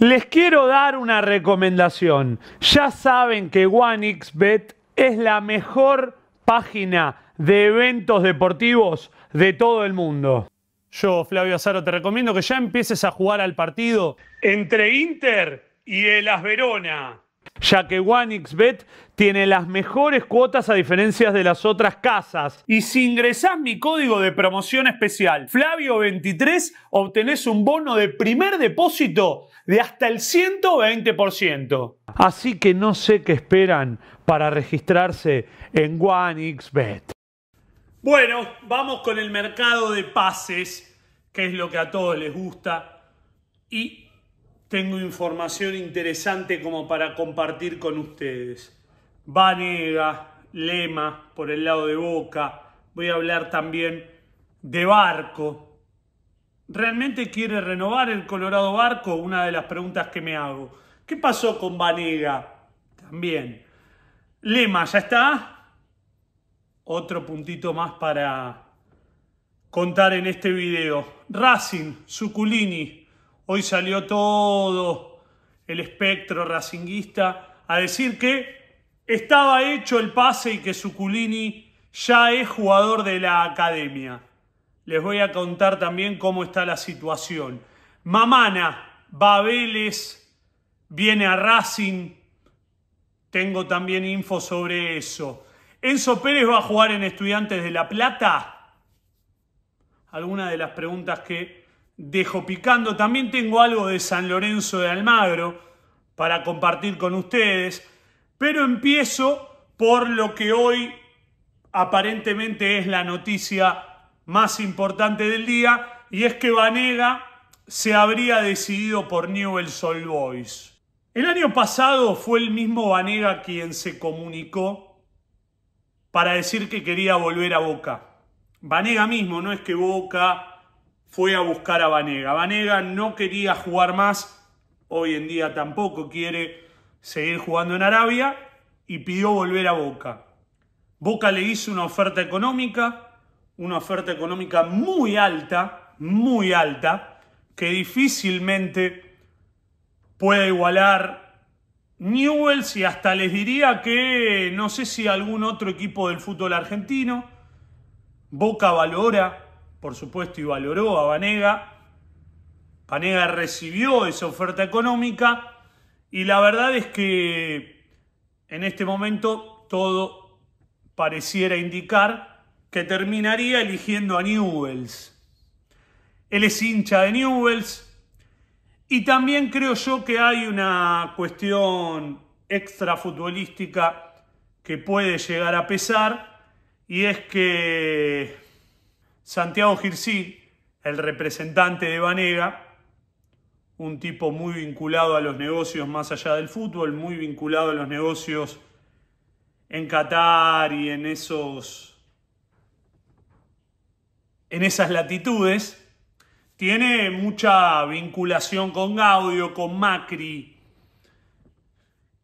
Les quiero dar una recomendación. Ya saben que Xbet es la mejor página de eventos deportivos de todo el mundo. Yo, Flavio Azaro, te recomiendo que ya empieces a jugar al partido entre Inter y el Las Verona, ya que Xbet tiene las mejores cuotas a diferencia de las otras casas. Y si ingresás mi código de promoción especial Flavio23, obtenés un bono de primer depósito de hasta el 120%. Así que no sé qué esperan para registrarse en OneXBet. Bueno, vamos con el mercado de pases, que es lo que a todos les gusta. Y tengo información interesante como para compartir con ustedes. Vanega, Lema por el lado de Boca. Voy a hablar también de Barco. ¿Realmente quiere renovar el Colorado Barco? Una de las preguntas que me hago. ¿Qué pasó con Vanega? También. Lema, ¿ya está? Otro puntito más para contar en este video. Racing, Suculini. Hoy salió todo el espectro racinguista a decir que estaba hecho el pase y que Suculini ya es jugador de la academia. Les voy a contar también cómo está la situación. Mamana va a Vélez, viene a Racing. Tengo también info sobre eso. Enzo Pérez va a jugar en Estudiantes de La Plata. Alguna de las preguntas que dejo picando. También tengo algo de San Lorenzo de Almagro para compartir con ustedes. Pero empiezo por lo que hoy aparentemente es la noticia más importante del día, y es que Vanega se habría decidido por Newell's Old Boys. El año pasado fue el mismo Vanega quien se comunicó para decir que quería volver a Boca. Vanega mismo, no es que Boca fue a buscar a Vanega. Vanega no quería jugar más, hoy en día tampoco quiere seguir jugando en Arabia y pidió volver a Boca. Boca le hizo una oferta económica, una oferta económica muy alta, muy alta, que difícilmente puede igualar Newells y hasta les diría que no sé si algún otro equipo del fútbol argentino. Boca valora, por supuesto, y valoró a Banega Vanega recibió esa oferta económica y la verdad es que en este momento todo pareciera indicar que terminaría eligiendo a Newells. Él es hincha de Newells. Y también creo yo que hay una cuestión extra futbolística que puede llegar a pesar. Y es que Santiago Girsí, el representante de Vanega, un tipo muy vinculado a los negocios más allá del fútbol, muy vinculado a los negocios en Qatar y en esos en esas latitudes, tiene mucha vinculación con Gaudio, con Macri.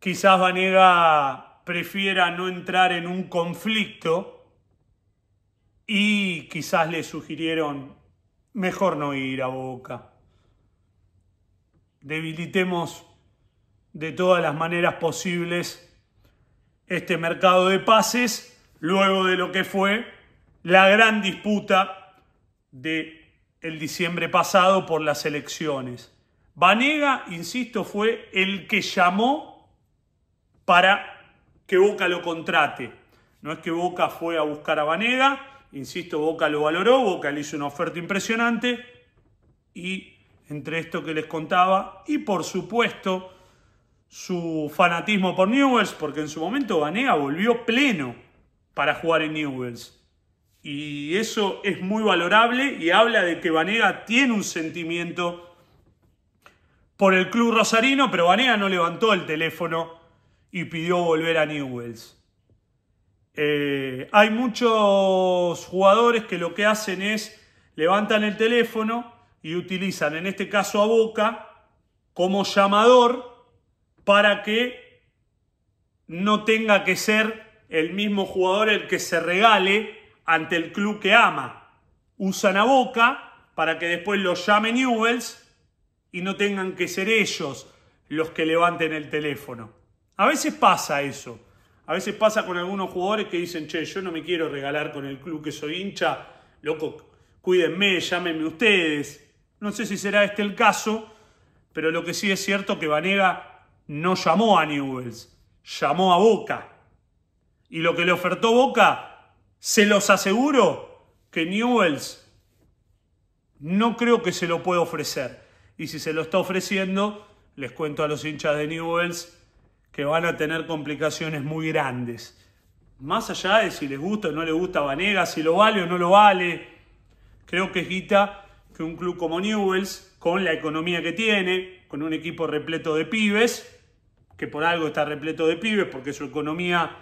Quizás Vanega prefiera no entrar en un conflicto y quizás le sugirieron mejor no ir a Boca debilitemos de todas las maneras posibles este mercado de pases luego de lo que fue la gran disputa de diciembre pasado por las elecciones. Vanega, insisto, fue el que llamó para que Boca lo contrate. No es que Boca fue a buscar a Vanega, insisto, Boca lo valoró, Boca le hizo una oferta impresionante y entre esto que les contaba y por supuesto su fanatismo por Newells, porque en su momento Vanega volvió pleno para jugar en Newells. Y eso es muy valorable y habla de que Vanega tiene un sentimiento por el club rosarino, pero Vanega no levantó el teléfono y pidió volver a Newells. Eh, hay muchos jugadores que lo que hacen es levantan el teléfono y utilizan en este caso a Boca como llamador para que no tenga que ser el mismo jugador el que se regale ante el club que ama. Usan a Boca para que después lo llamen Newells y no tengan que ser ellos los que levanten el teléfono. A veces pasa eso. A veces pasa con algunos jugadores que dicen, che, yo no me quiero regalar con el club que soy hincha, loco, cuídenme, llámenme ustedes. No sé si será este el caso, pero lo que sí es cierto que Vanega no llamó a Newells, llamó a Boca. Y lo que le ofertó Boca, se los aseguro que Newells no creo que se lo pueda ofrecer. Y si se lo está ofreciendo, les cuento a los hinchas de Newells que van a tener complicaciones muy grandes. Más allá de si les gusta o no les gusta Vanega, si lo vale o no lo vale, creo que es guita que un club como Newells, con la economía que tiene, con un equipo repleto de pibes, que por algo está repleto de pibes porque su economía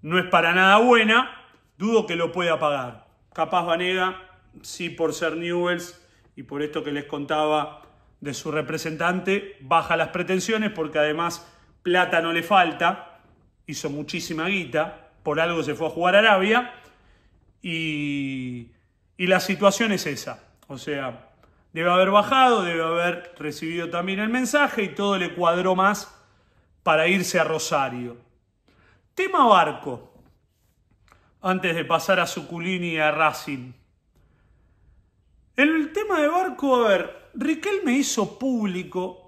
no es para nada buena, dudo que lo pueda pagar. Capaz Vanega, sí por ser Newells y por esto que les contaba de su representante, baja las pretensiones porque además plata no le falta, hizo muchísima guita, por algo se fue a jugar a Arabia y, y la situación es esa. O sea, debe haber bajado, debe haber recibido también el mensaje y todo le cuadró más para irse a Rosario. Tema barco, antes de pasar a Suculini y a Racing. El tema de barco, a ver, Riquel me hizo público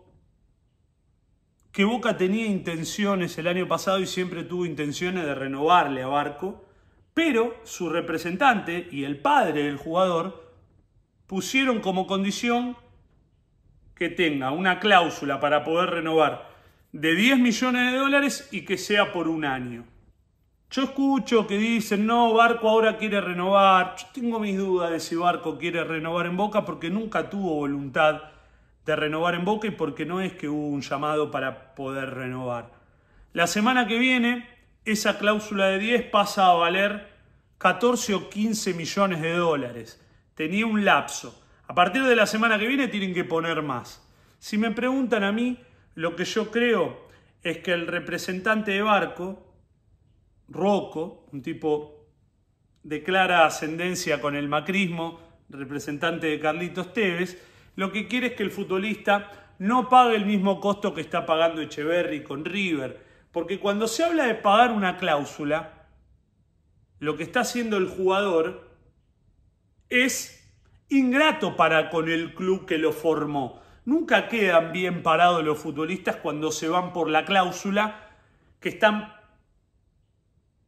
que Boca tenía intenciones el año pasado y siempre tuvo intenciones de renovarle a Barco, pero su representante y el padre del jugador pusieron como condición que tenga una cláusula para poder renovar de 10 millones de dólares y que sea por un año. Yo escucho que dicen, no, Barco ahora quiere renovar. Yo tengo mis dudas de si Barco quiere renovar en Boca porque nunca tuvo voluntad de renovar en Boca y porque no es que hubo un llamado para poder renovar. La semana que viene, esa cláusula de 10 pasa a valer 14 o 15 millones de dólares tenía un lapso. A partir de la semana que viene tienen que poner más. Si me preguntan a mí, lo que yo creo es que el representante de Barco, Rocco, un tipo de clara ascendencia con el macrismo, representante de Carlitos Tevez, lo que quiere es que el futbolista no pague el mismo costo que está pagando Echeverry con River. Porque cuando se habla de pagar una cláusula, lo que está haciendo el jugador es ingrato para con el club que lo formó. Nunca quedan bien parados los futbolistas cuando se van por la cláusula que están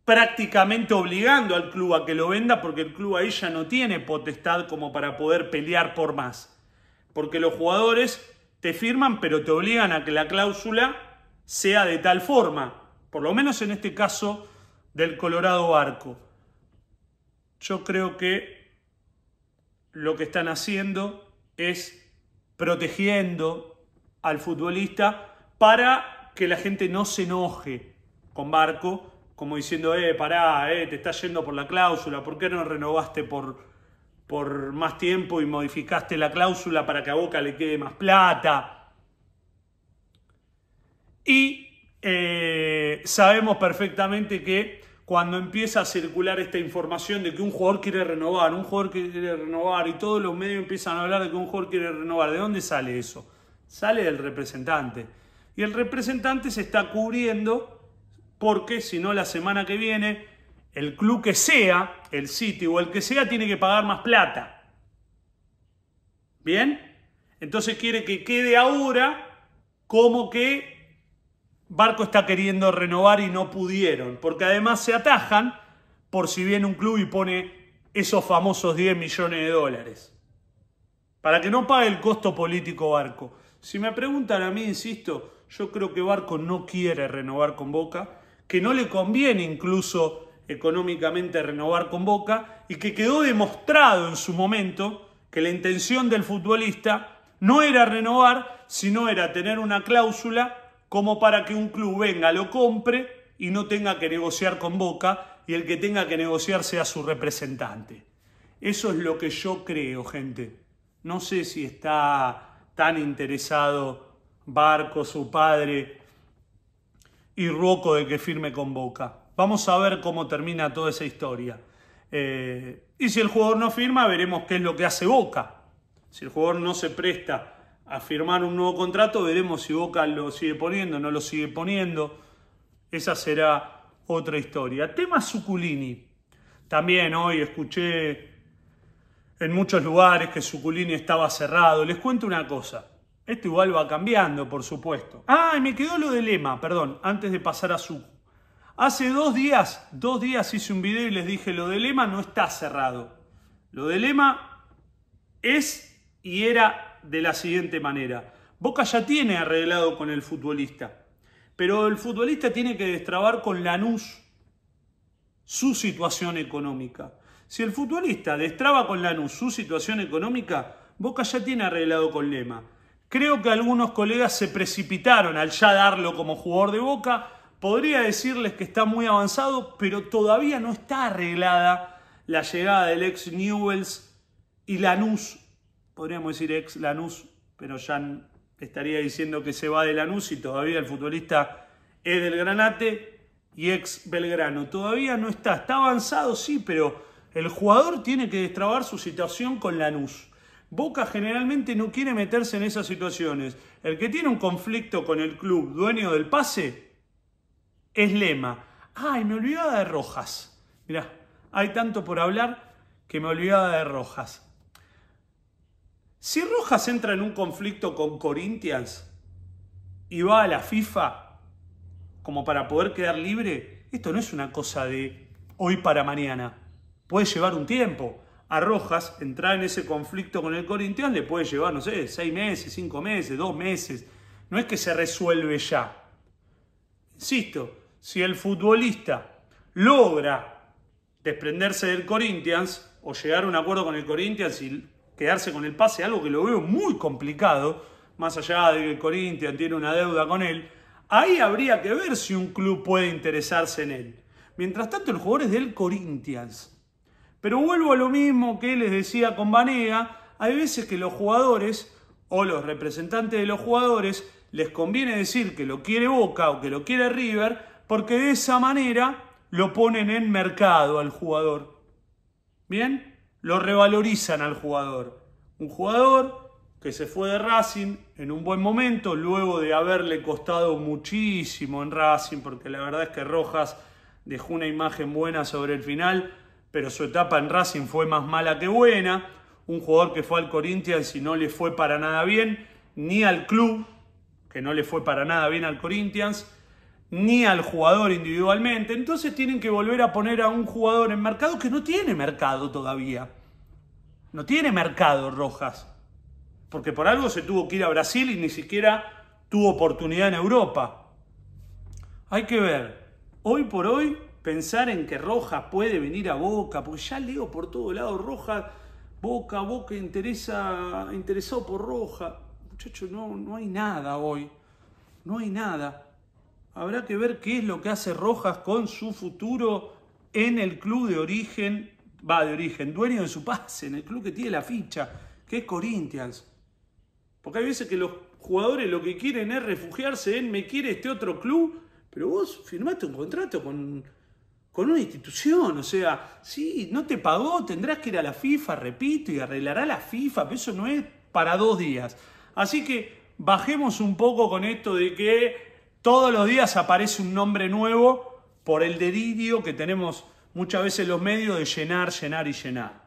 prácticamente obligando al club a que lo venda porque el club ahí ya no tiene potestad como para poder pelear por más. Porque los jugadores te firman pero te obligan a que la cláusula sea de tal forma, por lo menos en este caso del Colorado Barco. Yo creo que lo que están haciendo es protegiendo al futbolista para que la gente no se enoje con Barco, como diciendo, eh, pará, eh, te estás yendo por la cláusula, ¿por qué no renovaste por, por más tiempo y modificaste la cláusula para que a Boca le quede más plata? Y eh, sabemos perfectamente que cuando empieza a circular esta información de que un jugador quiere renovar, un jugador quiere renovar y todos los medios empiezan a hablar de que un jugador quiere renovar, ¿de dónde sale eso? Sale del representante. Y el representante se está cubriendo porque si no la semana que viene el club que sea, el City o el que sea, tiene que pagar más plata. ¿Bien? Entonces quiere que quede ahora como que Barco está queriendo renovar y no pudieron, porque además se atajan por si viene un club y pone esos famosos 10 millones de dólares. Para que no pague el costo político Barco. Si me preguntan a mí, insisto, yo creo que Barco no quiere renovar con Boca, que no le conviene incluso económicamente renovar con Boca y que quedó demostrado en su momento que la intención del futbolista no era renovar, sino era tener una cláusula como para que un club venga, lo compre y no tenga que negociar con Boca y el que tenga que negociar sea su representante. Eso es lo que yo creo, gente. No sé si está tan interesado Barco, su padre y Ruoco de que firme con Boca. Vamos a ver cómo termina toda esa historia. Eh, y si el jugador no firma, veremos qué es lo que hace Boca. Si el jugador no se presta a firmar un nuevo contrato. Veremos si Boca lo sigue poniendo, no lo sigue poniendo. Esa será otra historia. Tema Suculini. También hoy escuché en muchos lugares que Suculini estaba cerrado. Les cuento una cosa. Esto igual va cambiando, por supuesto. Ah, y me quedó lo de Lema, perdón, antes de pasar a su Hace dos días, dos días hice un video y les dije, lo de Lema no está cerrado. Lo de Lema es y era de la siguiente manera. Boca ya tiene arreglado con el futbolista, pero el futbolista tiene que destrabar con Lanús su situación económica. Si el futbolista destraba con Lanús su situación económica, Boca ya tiene arreglado con Lema. Creo que algunos colegas se precipitaron al ya darlo como jugador de Boca. Podría decirles que está muy avanzado, pero todavía no está arreglada la llegada del ex Newells y Lanús podríamos decir ex Lanús, pero ya estaría diciendo que se va de Lanús y todavía el futbolista es del Granate y ex Belgrano. Todavía no está, está avanzado sí, pero el jugador tiene que destrabar su situación con Lanús. Boca generalmente no quiere meterse en esas situaciones. El que tiene un conflicto con el club dueño del pase es Lema. Ay, me olvidaba de Rojas. Mirá, hay tanto por hablar que me olvidaba de Rojas. Si Rojas entra en un conflicto con Corinthians y va a la FIFA como para poder quedar libre, esto no es una cosa de hoy para mañana. Puede llevar un tiempo. A Rojas entrar en ese conflicto con el Corinthians le puede llevar, no sé, seis meses, cinco meses, dos meses. No es que se resuelve ya. Insisto, si el futbolista logra desprenderse del Corinthians o llegar a un acuerdo con el Corinthians y quedarse con el pase, algo que lo veo muy complicado, más allá de que el Corinthians tiene una deuda con él, ahí habría que ver si un club puede interesarse en él. Mientras tanto, el jugador es del Corinthians. Pero vuelvo a lo mismo que les decía con Banega, hay veces que los jugadores o los representantes de los jugadores les conviene decir que lo quiere Boca o que lo quiere River, porque de esa manera lo ponen en mercado al jugador. ¿Bien? lo revalorizan al jugador. Un jugador que se fue de Racing en un buen momento, luego de haberle costado muchísimo en Racing, porque la verdad es que Rojas dejó una imagen buena sobre el final, pero su etapa en Racing fue más mala que buena. Un jugador que fue al Corinthians y no le fue para nada bien, ni al club, que no le fue para nada bien al Corinthians ni al jugador individualmente. Entonces tienen que volver a poner a un jugador en mercado que no tiene mercado todavía. No tiene mercado Rojas. Porque por algo se tuvo que ir a Brasil y ni siquiera tuvo oportunidad en Europa. Hay que ver. Hoy por hoy, pensar en que Rojas puede venir a Boca, porque ya leo por todo lado Rojas, Boca, Boca, interesa, interesado por Rojas. Muchachos, no, no hay nada hoy. No hay nada. Habrá que ver qué es lo que hace Rojas con su futuro en el club de origen, va de origen, dueño de su pase, en el club que tiene la ficha, que es Corinthians. Porque hay veces que los jugadores lo que quieren es refugiarse en me quiere este otro club, pero vos firmaste un contrato con, una institución, o sea, sí, no te pagó, tendrás que ir a la FIFA, repito, y arreglará la FIFA, pero eso no es para dos días. Así que bajemos un poco con esto de que todos los días aparece un nombre nuevo por el delirio que tenemos muchas veces los medios de llenar, llenar y llenar.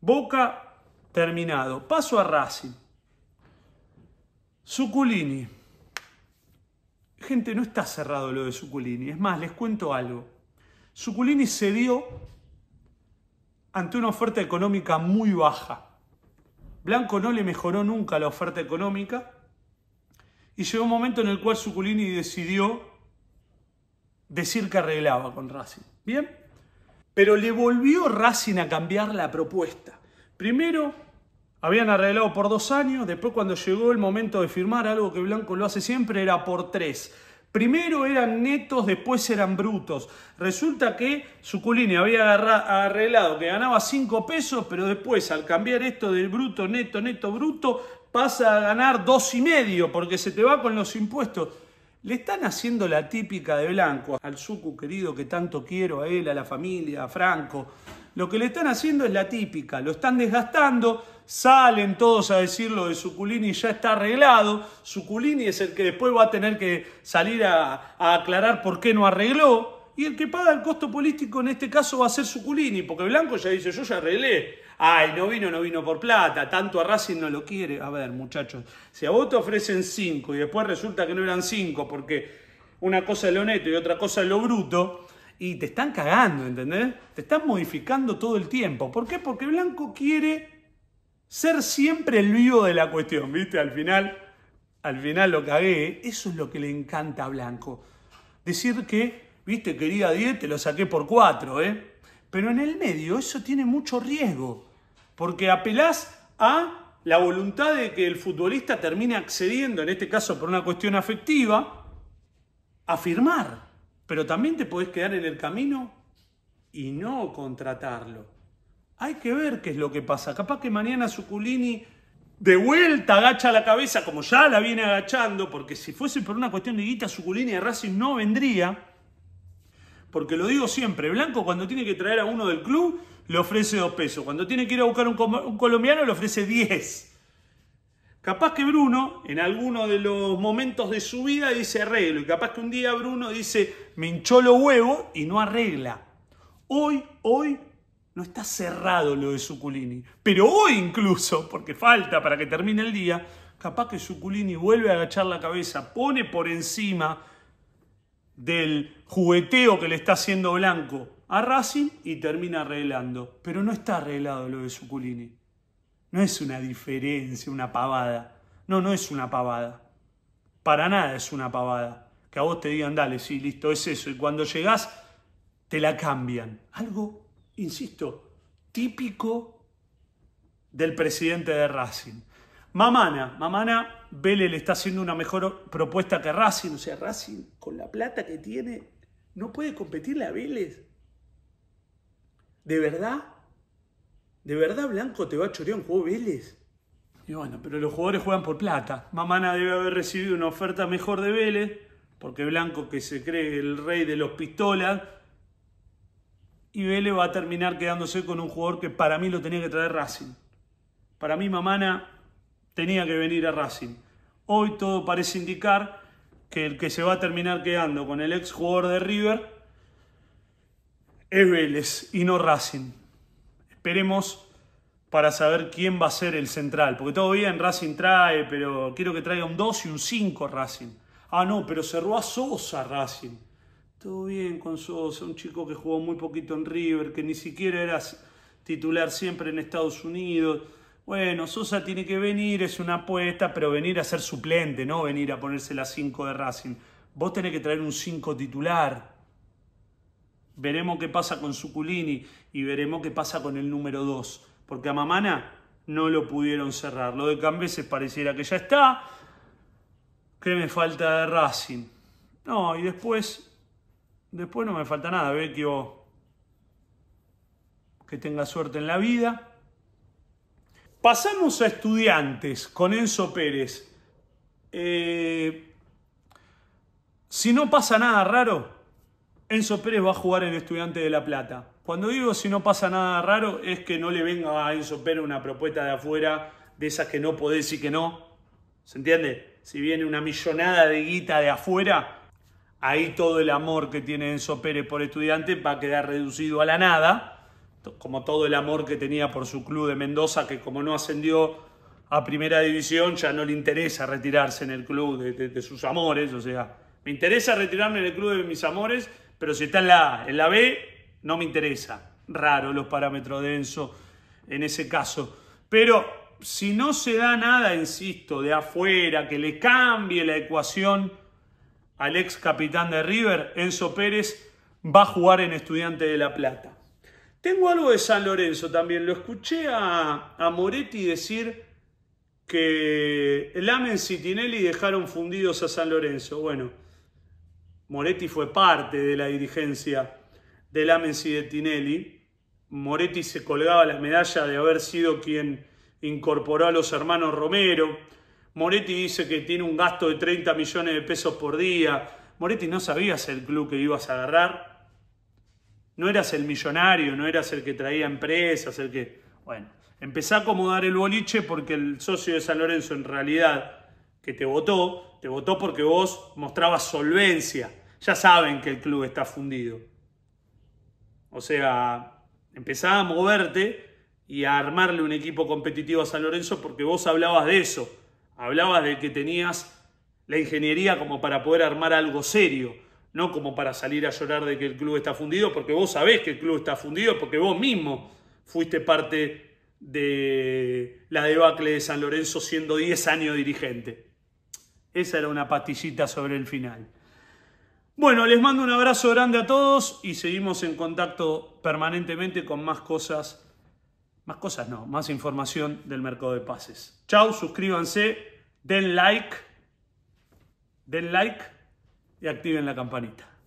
Boca terminado. Paso a Racing. Suculini. Gente, no está cerrado lo de Suculini. Es más, les cuento algo. Suculini dio ante una oferta económica muy baja. Blanco no le mejoró nunca la oferta económica y llegó un momento en el cual Suculini decidió decir que arreglaba con Racing. ¿Bien? Pero le volvió Racing a cambiar la propuesta. Primero, habían arreglado por dos años, después cuando llegó el momento de firmar, algo que Blanco lo hace siempre, era por tres. Primero eran netos, después eran brutos. Resulta que Suculini había arreglado que ganaba cinco pesos, pero después al cambiar esto del bruto, neto, neto, bruto, pasa a ganar dos y medio porque se te va con los impuestos. Le están haciendo la típica de Blanco al Sucu querido que tanto quiero, a él, a la familia, a Franco. Lo que le están haciendo es la típica, lo están desgastando, salen todos a decir lo de Suculini ya está arreglado, Suculini es el que después va a tener que salir a, a aclarar por qué no arregló, y el que paga el costo político en este caso va a ser Suculini, porque Blanco ya dice yo ya arreglé, ay, no vino, no vino por plata, tanto a Racing no lo quiere. A ver, muchachos, si a vos te ofrecen cinco y después resulta que no eran cinco porque una cosa es lo neto y otra cosa es lo bruto, y te están cagando, ¿entendés? Te están modificando todo el tiempo. ¿Por qué? Porque Blanco quiere ser siempre el vivo de la cuestión, ¿viste? Al final, al final lo cagué. Eso es lo que le encanta a Blanco. Decir que, viste, quería 10, te lo saqué por 4, ¿eh? Pero en el medio eso tiene mucho riesgo porque apelás a la voluntad de que el futbolista termine accediendo, en este caso por una cuestión afectiva, a firmar. Pero también te podés quedar en el camino y no contratarlo. Hay que ver qué es lo que pasa. Capaz que mañana Suculini de vuelta agacha la cabeza como ya la viene agachando, porque si fuese por una cuestión de guita, Suculini de Racing no vendría. Porque lo digo siempre, Blanco cuando tiene que traer a uno del club, le ofrece dos pesos. Cuando tiene que ir a buscar un, colombiano, le ofrece diez. Capaz que Bruno, en alguno de los momentos de su vida, dice arreglo. Y capaz que un día Bruno dice, me hinchó lo huevo y no arregla. Hoy, hoy, no está cerrado lo de Suculini. Pero hoy incluso, porque falta para que termine el día, capaz que Suculini vuelve a agachar la cabeza, pone por encima del jugueteo que le está haciendo Blanco a Racing y termina arreglando. Pero no está arreglado lo de Suculini. No es una diferencia, una pavada. No, no es una pavada. Para nada es una pavada. Que a vos te digan, dale, sí, listo, es eso. Y cuando llegás, te la cambian. Algo, insisto, típico del presidente de Racing. Mamana, Mamana, Vélez le está haciendo una mejor propuesta que Racing. O sea, Racing, con la plata que tiene, no puede competirle a Vélez. ¿de verdad? ¿De verdad Blanco te va a chorear un juego Vélez? Y bueno, pero los jugadores juegan por plata. Mamana debe haber recibido una oferta mejor de Vélez, porque Blanco, que se cree el rey de los pistolas, y Vélez va a terminar quedándose con un jugador que para mí lo tenía que traer Racing. Para mí Mamana tenía que venir a Racing. Hoy todo parece indicar que el que se va a terminar quedando con el ex jugador de River es Vélez y no Racing. Esperemos para saber quién va a ser el central, porque todo bien Racing trae, pero quiero que traiga un 2 y un 5 Racing. Ah, no, pero cerró a Sosa Racing. Todo bien con Sosa, un chico que jugó muy poquito en River, que ni siquiera era titular siempre en Estados Unidos. Bueno, Sosa tiene que venir, es una apuesta, pero venir a ser suplente, no venir a ponerse la 5 de Racing. Vos tenés que traer un 5 titular. Veremos qué pasa con Suculini y veremos qué pasa con el número 2. Porque a Mamana no lo pudieron cerrar. Lo de Cambeses pareciera que ya está. ¿Qué me falta de Racing? No, y después. Después no me falta nada. Vecchio. Que tenga suerte en la vida. Pasamos a estudiantes con Enzo Pérez. Eh, si no pasa nada raro, Enzo Pérez va a jugar en Estudiante de La Plata. Cuando digo si no pasa nada raro es que no le venga a Enzo Pérez una propuesta de afuera de esas que no podés y que no. ¿Se entiende? Si viene una millonada de guita de afuera, ahí todo el amor que tiene Enzo Pérez por estudiante va a quedar reducido a la nada, como todo el amor que tenía por su club de Mendoza, que como no ascendió a primera división, ya no le interesa retirarse en el club de, de sus amores. O sea, me interesa retirarme en el club de mis amores pero si está en la A, en la B, no me interesa. Raro los parámetros de Enzo en ese caso. Pero si no se da nada, insisto, de afuera, que le cambie la ecuación al ex capitán de River, Enzo Pérez, va a jugar en Estudiante de La Plata. Tengo algo de San Lorenzo también. Lo escuché a, Moretti decir que Lamen y Tinelli dejaron fundidos a San Lorenzo. Bueno. Moretti fue parte de la dirigencia de Lamens y de Tinelli. Moretti se colgaba la medalla de haber sido quien incorporó a los hermanos Romero. Moretti dice que tiene un gasto de 30 millones de pesos por día. Moretti no sabías el club que ibas a agarrar. No eras el millonario, no eras el que traía empresas, el que... Bueno, empezá a acomodar el boliche porque el socio de San Lorenzo en realidad que te votó te votó porque vos mostrabas solvencia. Ya saben que el club está fundido. O sea, empezaba a moverte y a armarle un equipo competitivo a San Lorenzo porque vos hablabas de eso. Hablabas de que tenías la ingeniería como para poder armar algo serio, no como para salir a llorar de que el club está fundido, porque vos sabés que el club está fundido, porque vos mismo fuiste parte de la debacle de San Lorenzo siendo 10 años dirigente. Esa era una pastillita sobre el final. Bueno, les mando un abrazo grande a todos y seguimos en contacto permanentemente con más cosas. Más cosas no, más información del mercado de pases. Chau, suscríbanse, den like, den like y activen la campanita.